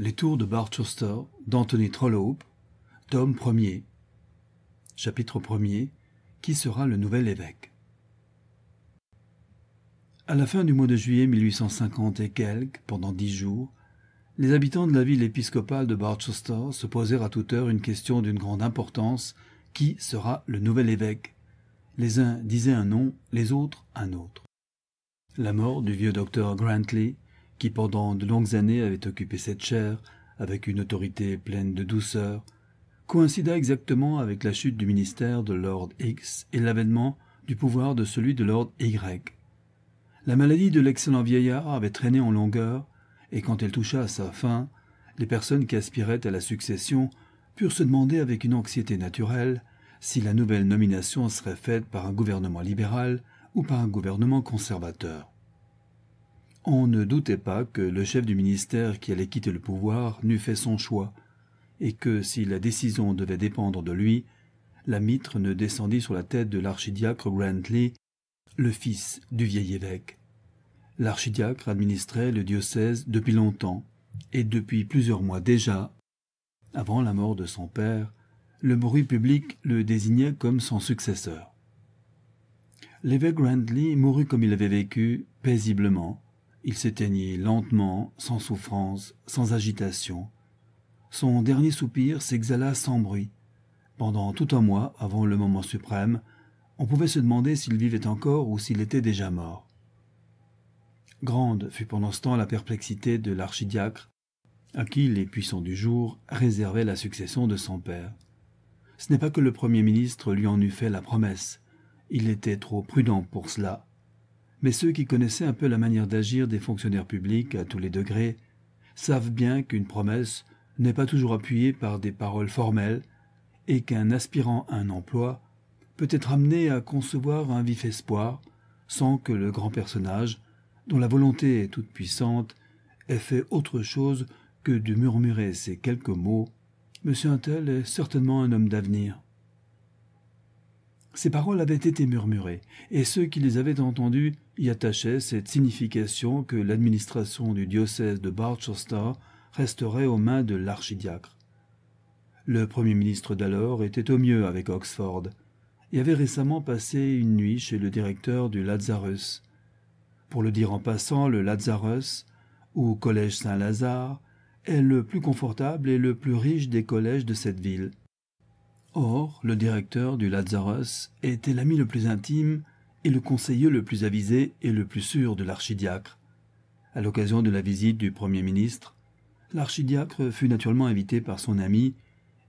Les tours de Barchester d'Anthony Trollope, tome 1 chapitre 1 qui sera le nouvel évêque. À la fin du mois de juillet 1850 et quelques, pendant dix jours, les habitants de la ville épiscopale de Barchester se posèrent à toute heure une question d'une grande importance qui sera le nouvel évêque Les uns disaient un nom, les autres un autre. La mort du vieux docteur Grantley qui pendant de longues années avait occupé cette chaire, avec une autorité pleine de douceur, coïncida exactement avec la chute du ministère de Lord X et l'avènement du pouvoir de celui de Lord Y. La maladie de l'excellent vieillard avait traîné en longueur, et quand elle toucha à sa fin, les personnes qui aspiraient à la succession purent se demander avec une anxiété naturelle si la nouvelle nomination serait faite par un gouvernement libéral ou par un gouvernement conservateur. On ne doutait pas que le chef du ministère qui allait quitter le pouvoir n'eût fait son choix, et que, si la décision devait dépendre de lui, la mitre ne descendit sur la tête de l'archidiacre Grantley, le fils du vieil évêque. L'archidiacre administrait le diocèse depuis longtemps, et depuis plusieurs mois déjà, avant la mort de son père, le bruit public le désignait comme son successeur. L'évêque Grantley mourut comme il avait vécu, paisiblement, il s'éteignit lentement, sans souffrance, sans agitation. Son dernier soupir s'exhala sans bruit. Pendant tout un mois, avant le moment suprême, on pouvait se demander s'il vivait encore ou s'il était déjà mort. Grande fut pendant ce temps la perplexité de l'archidiacre, à qui les puissants du jour réservaient la succession de son père. Ce n'est pas que le Premier ministre lui en eût fait la promesse, il était trop prudent pour cela, mais ceux qui connaissaient un peu la manière d'agir des fonctionnaires publics à tous les degrés savent bien qu'une promesse n'est pas toujours appuyée par des paroles formelles et qu'un aspirant à un emploi peut être amené à concevoir un vif espoir sans que le grand personnage, dont la volonté est toute puissante, ait fait autre chose que de murmurer ces quelques mots Monsieur Intel est certainement un homme d'avenir. Ces paroles avaient été murmurées, et ceux qui les avaient entendues y attachaient cette signification que l'administration du diocèse de Barchester resterait aux mains de l'archidiacre. Le Premier ministre d'alors était au mieux avec Oxford, et avait récemment passé une nuit chez le directeur du Lazarus. Pour le dire en passant, le Lazarus, ou Collège Saint-Lazare, est le plus confortable et le plus riche des collèges de cette ville. Or, le directeur du Lazarus était l'ami le plus intime et le conseiller le plus avisé et le plus sûr de l'archidiacre. À l'occasion de la visite du Premier ministre, l'archidiacre fut naturellement invité par son ami,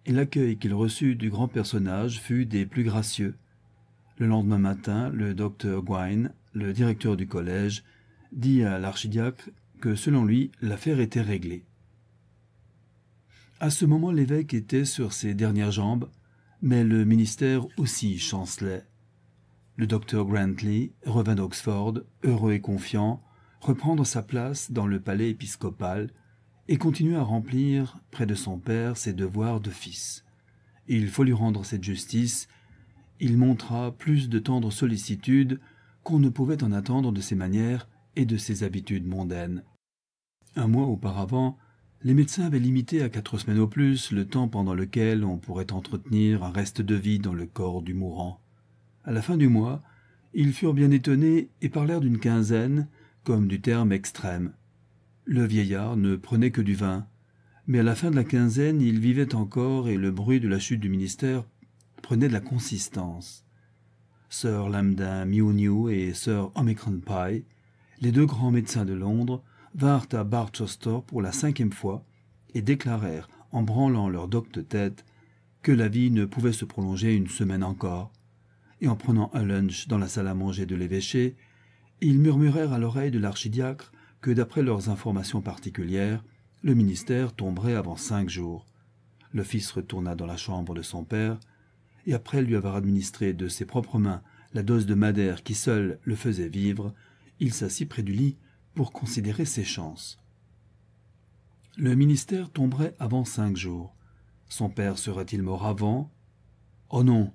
et l'accueil qu'il reçut du grand personnage fut des plus gracieux. Le lendemain matin, le docteur Gwyn, le directeur du collège, dit à l'archidiacre que selon lui, l'affaire était réglée. À ce moment, l'évêque était sur ses dernières jambes, mais le ministère aussi chancelait. Le docteur Grantley revint d'Oxford, heureux et confiant, reprendre sa place dans le palais épiscopal et continuer à remplir, près de son père, ses devoirs de fils. Il faut lui rendre cette justice. Il montra plus de tendre sollicitude qu'on ne pouvait en attendre de ses manières et de ses habitudes mondaines. Un mois auparavant, les médecins avaient limité à quatre semaines au plus le temps pendant lequel on pourrait entretenir un reste de vie dans le corps du mourant. À la fin du mois, ils furent bien étonnés et parlèrent d'une quinzaine, comme du terme extrême. Le vieillard ne prenait que du vin, mais à la fin de la quinzaine, il vivait encore et le bruit de la chute du ministère prenait de la consistance. Sir Lambda Miu et Sœur Omicron Pai, les deux grands médecins de Londres, vinrent à Barchester pour la cinquième fois et déclarèrent, en branlant leur docte tête, que la vie ne pouvait se prolonger une semaine encore. Et en prenant un lunch dans la salle à manger de l'évêché, ils murmurèrent à l'oreille de l'archidiacre que, d'après leurs informations particulières, le ministère tomberait avant cinq jours. Le fils retourna dans la chambre de son père, et après lui avoir administré de ses propres mains la dose de madère qui seule le faisait vivre, il s'assit près du lit considérer ses chances. Le ministère tomberait avant cinq jours. Son père serait-il mort avant Oh non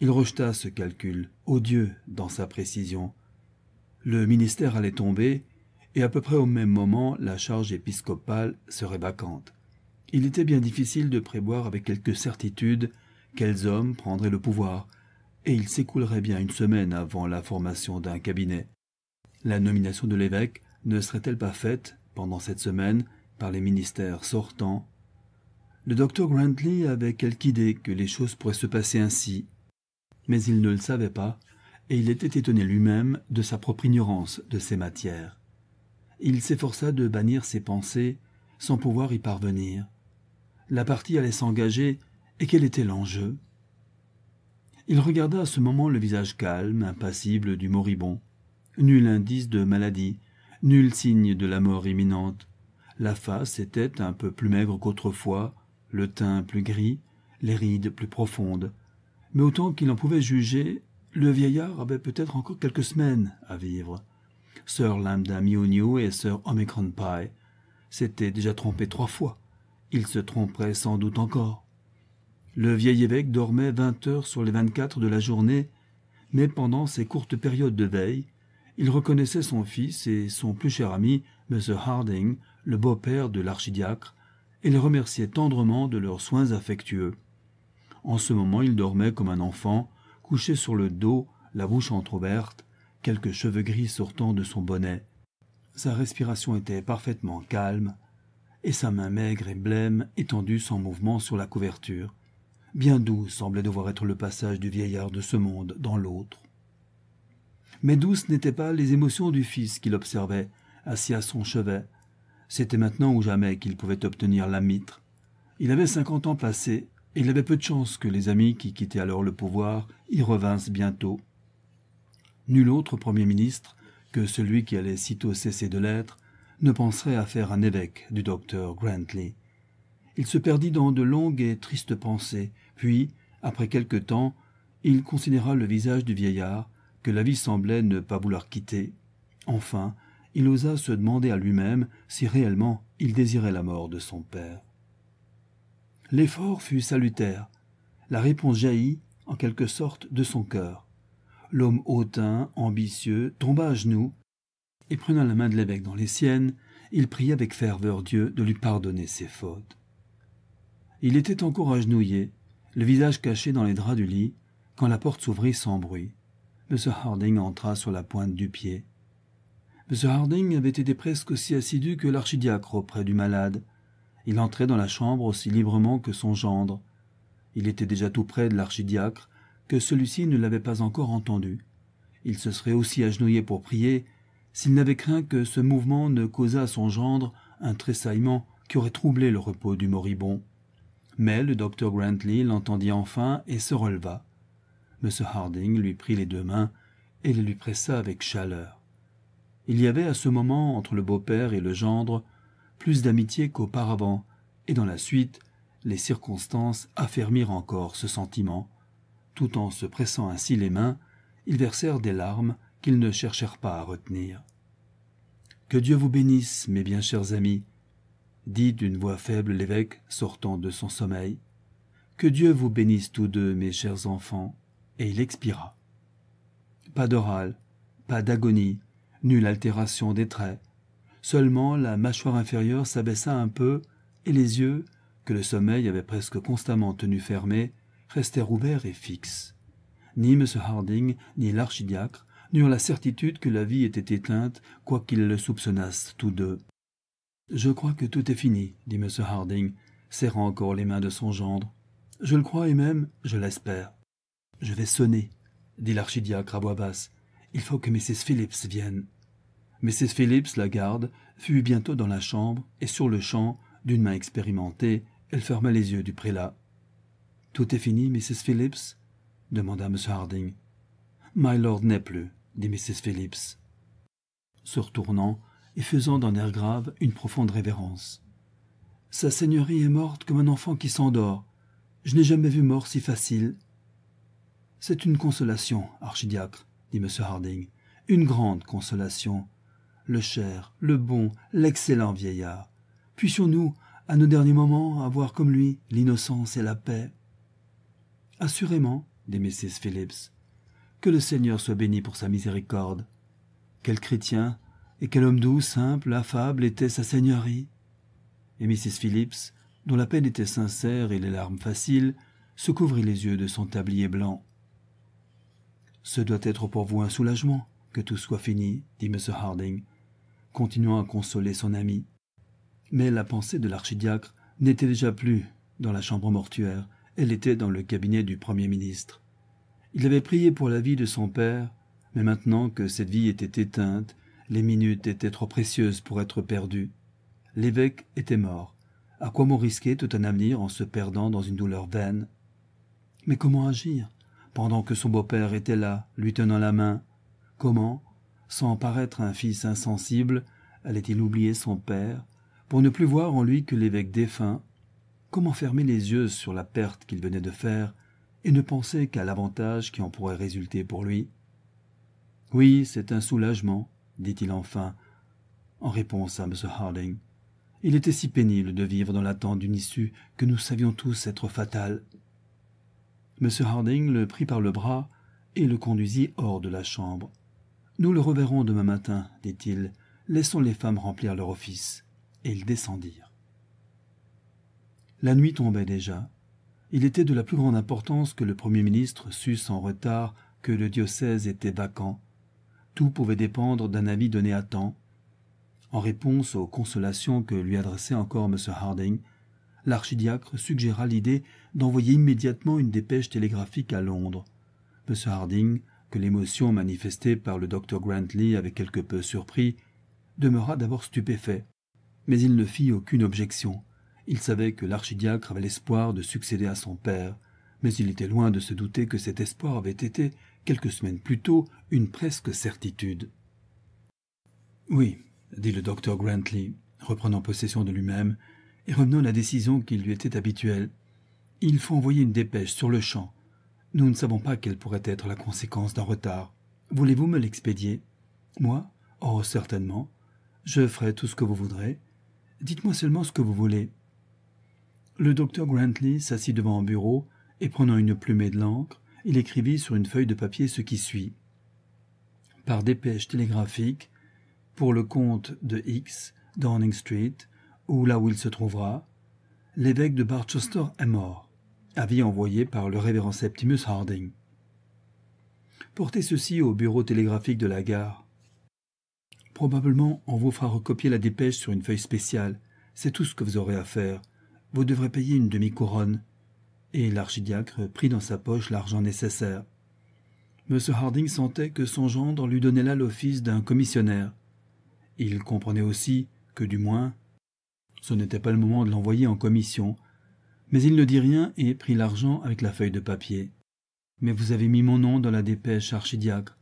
Il rejeta ce calcul, odieux dans sa précision. Le ministère allait tomber, et à peu près au même moment, la charge épiscopale serait vacante. Il était bien difficile de prévoir avec quelque certitude quels hommes prendraient le pouvoir, et il s'écoulerait bien une semaine avant la formation d'un cabinet. La nomination de l'évêque ne serait-elle pas faite, pendant cette semaine, par les ministères sortants Le docteur Grantley avait quelque idée que les choses pourraient se passer ainsi, mais il ne le savait pas, et il était étonné lui-même de sa propre ignorance de ces matières. Il s'efforça de bannir ses pensées sans pouvoir y parvenir. La partie allait s'engager, et quel était l'enjeu Il regarda à ce moment le visage calme, impassible du moribond. Nul indice de maladie, nul signe de la mort imminente. La face était un peu plus maigre qu'autrefois, le teint plus gris, les rides plus profondes. Mais autant qu'il en pouvait juger, le vieillard avait peut-être encore quelques semaines à vivre. Sœur Lambda Mionio et sœur Omicron Pie s'étaient déjà trompés trois fois. Ils se tromperaient sans doute encore. Le vieil évêque dormait vingt heures sur les vingt-quatre de la journée, mais pendant ces courtes périodes de veille, il reconnaissait son fils et son plus cher ami, M. Harding, le beau-père de l'archidiacre, et les remerciait tendrement de leurs soins affectueux. En ce moment, il dormait comme un enfant, couché sur le dos, la bouche entr'ouverte, quelques cheveux gris sortant de son bonnet. Sa respiration était parfaitement calme, et sa main maigre et blême étendue sans mouvement sur la couverture. Bien doux semblait devoir être le passage du vieillard de ce monde dans l'autre. Mais douces n'étaient pas les émotions du fils qu'il observait, assis à son chevet. C'était maintenant ou jamais qu'il pouvait obtenir la mitre. Il avait cinquante ans passés, et il avait peu de chance que les amis qui quittaient alors le pouvoir y revinssent bientôt. Nul autre Premier ministre que celui qui allait sitôt cesser de l'être ne penserait à faire un évêque du docteur Grantley. Il se perdit dans de longues et tristes pensées, puis, après quelque temps, il considéra le visage du vieillard que la vie semblait ne pas vouloir quitter. Enfin, il osa se demander à lui-même si réellement il désirait la mort de son père. L'effort fut salutaire. La réponse jaillit, en quelque sorte, de son cœur. L'homme hautain, ambitieux, tomba à genoux, et prenant la main de l'évêque dans les siennes, il pria avec ferveur Dieu de lui pardonner ses fautes. Il était encore agenouillé, le visage caché dans les draps du lit, quand la porte s'ouvrit sans bruit. M. Harding entra sur la pointe du pied. M. Harding avait été presque aussi assidu que l'archidiacre auprès du malade. Il entrait dans la chambre aussi librement que son gendre. Il était déjà tout près de l'archidiacre, que celui-ci ne l'avait pas encore entendu. Il se serait aussi agenouillé pour prier, s'il n'avait craint que ce mouvement ne causât à son gendre un tressaillement qui aurait troublé le repos du moribond. Mais le docteur Grantley l'entendit enfin et se releva. M. Harding lui prit les deux mains et les lui pressa avec chaleur. Il y avait à ce moment entre le beau-père et le gendre plus d'amitié qu'auparavant, et dans la suite, les circonstances affermirent encore ce sentiment. Tout en se pressant ainsi les mains, ils versèrent des larmes qu'ils ne cherchèrent pas à retenir. Que Dieu vous bénisse, mes bien chers amis, dit d'une voix faible l'évêque sortant de son sommeil. Que Dieu vous bénisse tous deux, mes chers enfants et il expira. Pas d'oral, pas d'agonie, nulle altération des traits. Seulement la mâchoire inférieure s'abaissa un peu, et les yeux, que le sommeil avait presque constamment tenus fermés, restèrent ouverts et fixes. Ni M. Harding, ni l'archidiacre n'eurent la certitude que la vie était éteinte, quoiqu'ils le soupçonnassent tous deux. Je crois que tout est fini, dit M. Harding, serrant encore les mains de son gendre. Je le crois et même, je l'espère. Je vais sonner, dit l'archidiacre à voix basse. Il faut que Mrs. Phillips vienne. Mrs. Phillips, la garde, fut bientôt dans la chambre, et sur le champ, d'une main expérimentée, elle ferma les yeux du prélat. Tout est fini, Mrs. Phillips demanda M. Harding. My lord n'est plus, dit Mrs. Phillips. Se retournant et faisant d'un air grave une profonde révérence. Sa seigneurie est morte comme un enfant qui s'endort. Je n'ai jamais vu mort si facile c'est une consolation, archidiacre, dit M. Harding. Une grande consolation. Le cher, le bon, l'excellent vieillard. Puissions-nous, à nos derniers moments, avoir comme lui l'innocence et la paix Assurément, dit Mrs. Phillips. Que le Seigneur soit béni pour sa miséricorde. Quel chrétien et quel homme doux, simple, affable était sa seigneurie. Et Mrs. Phillips, dont la peine était sincère et les larmes faciles, se couvrit les yeux de son tablier blanc. Ce doit être pour vous un soulagement que tout soit fini, dit M. Harding, continuant à consoler son ami. Mais la pensée de l'archidiacre n'était déjà plus dans la chambre mortuaire, elle était dans le cabinet du Premier ministre. Il avait prié pour la vie de son père, mais maintenant que cette vie était éteinte, les minutes étaient trop précieuses pour être perdues. L'évêque était mort. À quoi bon risquer tout un avenir en se perdant dans une douleur vaine Mais comment agir pendant que son beau-père était là, lui tenant la main. Comment, sans paraître un fils insensible, allait-il oublier son père, pour ne plus voir en lui que l'évêque défunt Comment fermer les yeux sur la perte qu'il venait de faire, et ne penser qu'à l'avantage qui en pourrait résulter pour lui Oui, c'est un soulagement, dit-il enfin, en réponse à M. Harding. Il était si pénible de vivre dans l'attente d'une issue que nous savions tous être fatale. M. Harding le prit par le bras et le conduisit hors de la chambre. Nous le reverrons demain matin, dit-il. Laissons les femmes remplir leur office. Et ils descendirent. La nuit tombait déjà. Il était de la plus grande importance que le Premier ministre sût sans retard que le diocèse était vacant. Tout pouvait dépendre d'un avis donné à temps. En réponse aux consolations que lui adressait encore M. Harding, l'archidiacre suggéra l'idée d'envoyer immédiatement une dépêche télégraphique à Londres. M. Harding, que l'émotion manifestée par le docteur grantly avait quelque peu surpris, demeura d'abord stupéfait. Mais il ne fit aucune objection. Il savait que l'archidiacre avait l'espoir de succéder à son père, mais il était loin de se douter que cet espoir avait été, quelques semaines plus tôt, une presque certitude. Oui, dit le docteur grantly reprenant possession de lui-même, et revenant à la décision qui lui était habituelle. Il faut envoyer une dépêche sur le champ. Nous ne savons pas quelle pourrait être la conséquence d'un retard. Voulez-vous me l'expédier Moi Oh, certainement. Je ferai tout ce que vous voudrez. Dites-moi seulement ce que vous voulez. Le docteur Grantley s'assit devant un bureau et prenant une plumée de l'encre, il écrivit sur une feuille de papier ce qui suit. Par dépêche télégraphique, pour le compte de X, Downing Street, ou là où il se trouvera, l'évêque de Barchester est mort, avis envoyé par le révérend Septimus Harding. Portez ceci au bureau télégraphique de la gare. Probablement on vous fera recopier la dépêche sur une feuille spéciale. C'est tout ce que vous aurez à faire. Vous devrez payer une demi-couronne. Et l'archidiacre prit dans sa poche l'argent nécessaire. M. Harding sentait que son gendre lui donnait là l'office d'un commissionnaire. Il comprenait aussi que, du moins, ce n'était pas le moment de l'envoyer en commission, mais il ne dit rien et prit l'argent avec la feuille de papier. Mais vous avez mis mon nom dans la dépêche, archidiacre.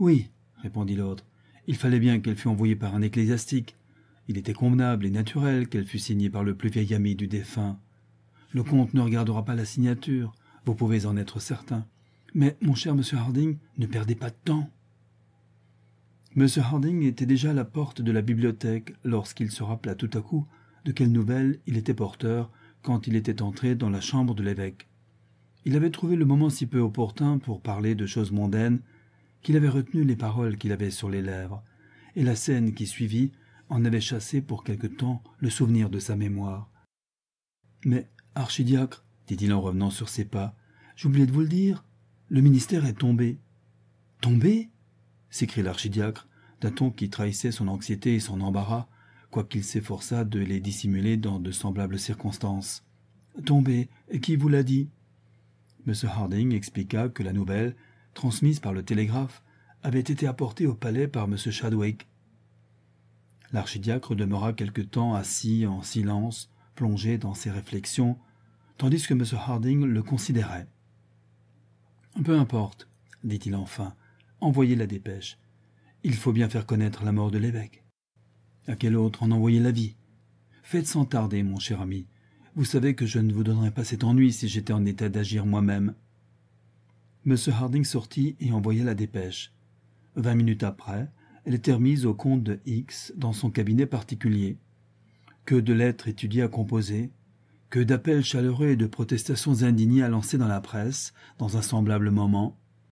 Oui, répondit l'autre. Il fallait bien qu'elle fût envoyée par un ecclésiastique. Il était convenable et naturel qu'elle fût signée par le plus vieil ami du défunt. Le comte ne regardera pas la signature, vous pouvez en être certain. Mais, mon cher monsieur Harding, ne perdez pas de temps. Monsieur Harding était déjà à la porte de la bibliothèque lorsqu'il se rappela tout à coup de quelles nouvelles il était porteur quand il était entré dans la chambre de l'évêque. Il avait trouvé le moment si peu opportun pour parler de choses mondaines qu'il avait retenu les paroles qu'il avait sur les lèvres, et la scène qui suivit en avait chassé pour quelque temps le souvenir de sa mémoire. Mais, archidiacre, dit-il en revenant sur ses pas, j'oubliais de vous le dire, le ministère est tombé. Tombé s'écria l'archidiacre, d'un ton qui trahissait son anxiété et son embarras, quoiqu'il s'efforçât de les dissimuler dans de semblables circonstances. Tombé, qui vous l'a dit M. Harding expliqua que la nouvelle, transmise par le télégraphe, avait été apportée au palais par M. Chadwick. L'archidiacre demeura quelque temps assis en silence, plongé dans ses réflexions, tandis que M. Harding le considérait. Peu importe, dit-il enfin, envoyez la dépêche. Il faut bien faire connaître la mort de l'évêque. À quel autre en envoyer la vie Faites sans tarder, mon cher ami. Vous savez que je ne vous donnerais pas cet ennui si j'étais en état d'agir moi-même. M. Harding sortit et envoya la dépêche. Vingt minutes après, elle était mise au compte de X dans son cabinet particulier. Que de lettres étudiées à composer, que d'appels chaleureux et de protestations indignées à lancer dans la presse, dans un semblable moment.